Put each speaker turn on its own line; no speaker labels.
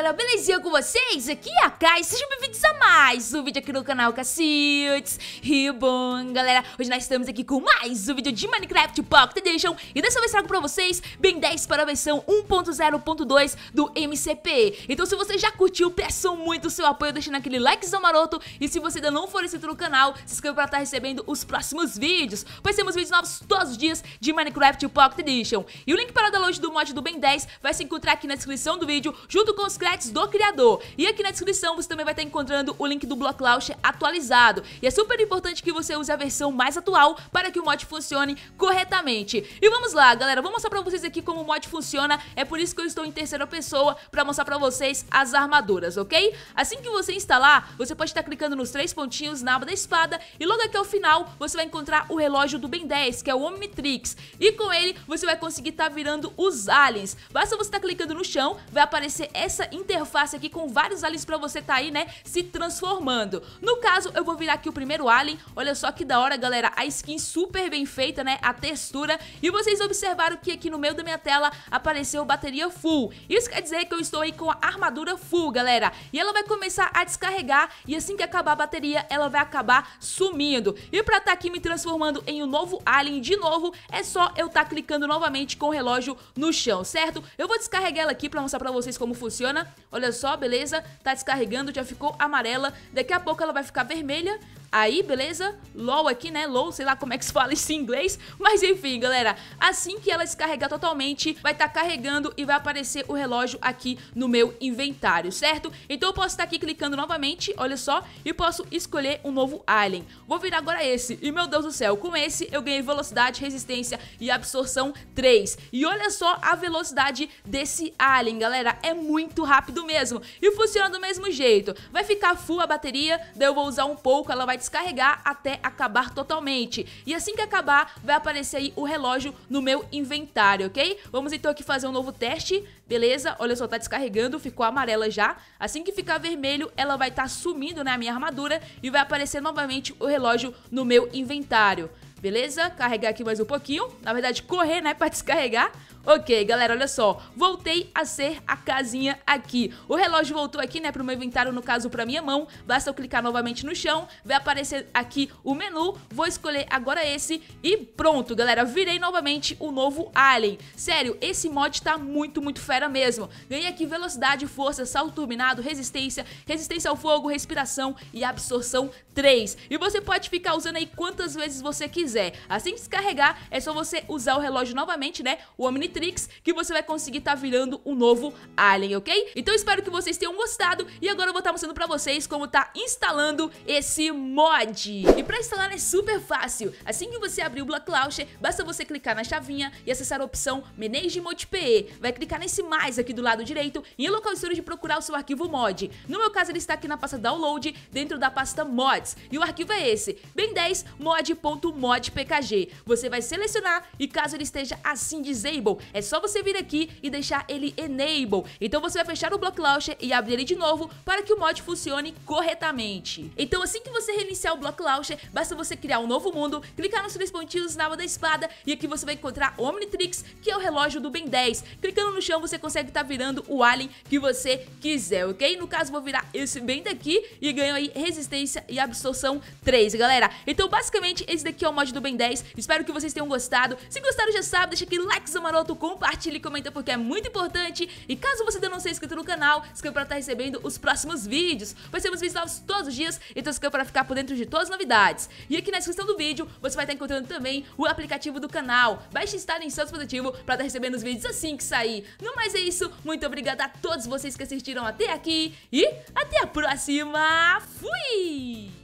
galera, belezinha com vocês? Aqui é a Kai, sejam bem-vindos a mais um vídeo aqui no canal Cacildes E bom, galera, hoje nós estamos aqui com mais um vídeo de Minecraft Pocket Edition E dessa vez trago pra vocês Ben 10 para a versão 1.0.2 do MCP Então se você já curtiu, peço muito o seu apoio deixando aquele likezão maroto E se você ainda não for inscrito no canal, se inscreva pra estar tá recebendo os próximos vídeos Pois temos vídeos novos todos os dias de Minecraft Pocket Edition E o link para o download do mod do Ben 10 vai se encontrar aqui na descrição do vídeo Junto com os créditos do criador. E aqui na descrição você também vai estar encontrando o link do Block Launcher atualizado. E é super importante que você use a versão mais atual para que o mod funcione corretamente. E vamos lá, galera, vou mostrar pra vocês aqui como o mod funciona, é por isso que eu estou em terceira pessoa pra mostrar pra vocês as armaduras, ok? Assim que você instalar, você pode estar clicando nos três pontinhos na aba da espada e logo aqui ao final você vai encontrar o relógio do Ben 10, que é o Omnitrix, e com ele você vai conseguir estar tá virando os aliens. Basta você estar tá clicando no chão, vai aparecer essa interface aqui com vários aliens pra você tá aí, né, se transformando. No caso, eu vou virar aqui o primeiro alien, olha só que da hora, galera, a skin super bem feita, né, a textura. E vocês observaram que aqui no meio da minha tela apareceu bateria full. Isso quer dizer que eu estou aí com a armadura full, galera. E ela vai começar a descarregar e assim que acabar a bateria, ela vai acabar sumindo. E pra tá aqui me transformando em um novo alien de novo, é só eu estar tá clicando novamente com o relógio no chão, certo? Eu vou descarregar ela aqui pra mostrar pra vocês como funciona. Olha só, beleza? Tá descarregando, já ficou amarela. Daqui a pouco ela vai ficar vermelha, Aí, beleza? LOL aqui, né? LOL, sei lá como é que se fala isso em inglês. Mas enfim, galera, assim que ela descarregar totalmente, vai estar tá carregando e vai aparecer o relógio aqui no meu inventário, certo? Então eu posso estar tá aqui clicando novamente, olha só, e posso escolher um novo alien. Vou virar agora esse. E meu Deus do céu, com esse eu ganhei velocidade, resistência e absorção 3. E olha só a velocidade desse alien, galera. É muito rápido mesmo. E funciona do mesmo jeito. Vai ficar full a bateria, daí eu vou usar um pouco, ela vai descarregar até acabar totalmente. E assim que acabar, vai aparecer aí o relógio no meu inventário, ok? Vamos então aqui fazer um novo teste, beleza? Olha só, tá descarregando, ficou amarela já. Assim que ficar vermelho, ela vai estar tá sumindo, né, a minha armadura, e vai aparecer novamente o relógio no meu inventário. Beleza? Carregar aqui mais um pouquinho. Na verdade, correr, né, para descarregar. Ok, galera, olha só. Voltei a ser a casinha aqui. O relógio voltou aqui, né, pro meu inventário, no caso, pra minha mão. Basta eu clicar novamente no chão, vai aparecer aqui o menu. Vou escolher agora esse e pronto, galera. Virei novamente o novo Alien. Sério, esse mod tá muito, muito fera mesmo. Ganhei aqui velocidade, força, salto turbinado, resistência, resistência ao fogo, respiração e absorção 3. E você pode ficar usando aí quantas vezes você quiser. Assim que descarregar, é só você usar o relógio novamente, né, o homem Omnitrix que você vai conseguir estar tá virando um novo alien, ok? Então espero que vocês tenham gostado e agora eu vou estar tá mostrando pra vocês como tá instalando esse mod. E pra instalar é super fácil. Assim que você abrir o Block Launcher, basta você clicar na chavinha e acessar a opção Manage Mod PE. Vai clicar nesse mais aqui do lado direito e em local de procurar o seu arquivo mod. No meu caso ele está aqui na pasta Download, dentro da pasta Mods. E o arquivo é esse, bem 10 mod.modpkg. Você vai selecionar e caso ele esteja assim disable, é só você vir aqui e deixar ele enable. Então você vai fechar o Block Launcher e abrir ele de novo para que o mod funcione corretamente. Então assim que você reiniciar o Block Launcher, basta você criar um novo mundo, clicar nos três pontinhos na aba da espada e aqui você vai encontrar Omnitrix, que é o relógio do Ben 10. Clicando no chão você consegue estar tá virando o alien que você quiser, ok? No caso vou virar esse Ben daqui e ganho aí resistência e absorção 3, galera. Então basicamente esse daqui é o mod do Ben 10. Espero que vocês tenham gostado. Se gostaram já sabe, deixa aquele likezão maroto curta, compartilhe e comenta porque é muito importante. E caso você ainda não seja inscrito no canal, se inscreva para estar tá recebendo os próximos vídeos. Vai ser vídeos novos todos os dias, então se inscreva para ficar por dentro de todas as novidades. E aqui na descrição do vídeo, você vai estar encontrando também o aplicativo do canal. Baixe e instale em seu dispositivo para estar tá recebendo os vídeos assim que sair. No mais é isso, muito obrigada a todos vocês que assistiram até aqui e até a próxima. Fui!